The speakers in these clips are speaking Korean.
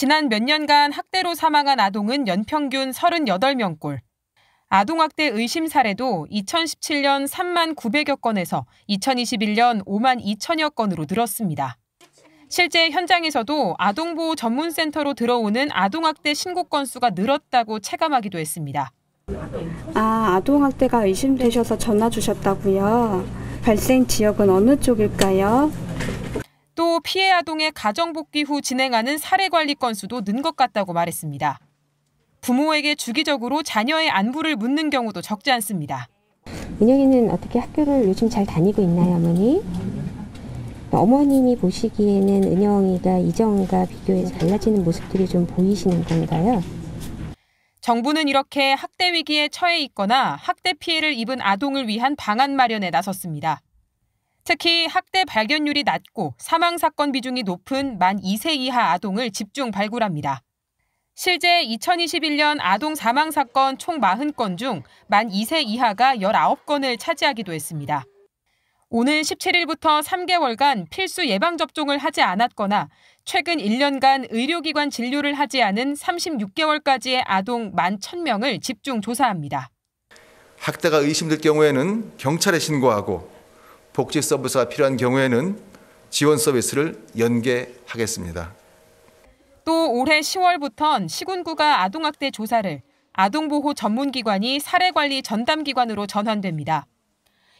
지난 몇 년간 학대로 사망한 아동은 연평균 38명꼴. 아동학대 의심 사례도 2017년 3만 900여 건에서 2021년 5만 2천여 건으로 늘었습니다. 실제 현장에서도 아동보호 전문센터로 들어오는 아동학대 신고 건수가 늘었다고 체감하기도 했습니다. 아, 아동학대가 의심되셔서 전화 주셨다고요. 발생 지역은 어느 쪽일까요? 또 피해 아동의 가정 복귀 후 진행하는 사례 관리 건수도 는 것 같다고 말했습니다. 부모에게 주기적으로 자녀의 안부를 묻는 경우도 적지 않습니다. 민영이는 어떻게 학교를 요즘 잘 다니고 있나요, 어머니? 어머님이 보시기에는 은영이가 이정과 비교해서 달라지는 모습들이 좀 보이시는 건가요? 정부는 이렇게 학대 위기에 처해 있거나 학대 피해를 입은 아동을 위한 방안 마련에 나섰습니다. 특히 학대 발견율이 낮고 사망 사건 비중이 높은 만 2세 이하 아동을 집중 발굴합니다. 실제 2021년 아동 사망 사건 총 40건 중 만 2세 이하가 19건을 차지하기도 했습니다. 오늘 17일부터 3개월간 필수 예방접종을 하지 않았거나 최근 1년간 의료기관 진료를 하지 않은 36개월까지의 아동 1만 1000명을 집중 조사합니다. 학대가 의심될 경우에는 경찰에 신고하고 복지 서비스가 필요한 경우에는 지원 서비스를 연계하겠습니다. 또 올해 10월부턴 시군구가 아동학대 조사를 아동보호 전문기관이 사례관리 전담기관으로 전환됩니다.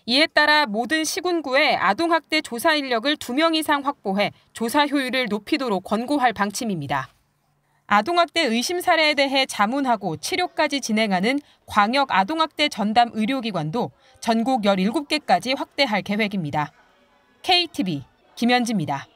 이에 따라 모든 시군구에 아동학대 조사 인력을 2명 이상 확보해 조사 효율을 높이도록 권고할 방침입니다. 아동학대 의심 사례에 대해 자문하고 치료까지 진행하는 광역 아동학대 전담 의료기관도 전국 17개까지 확대할 계획입니다. KTV 김현지입니다.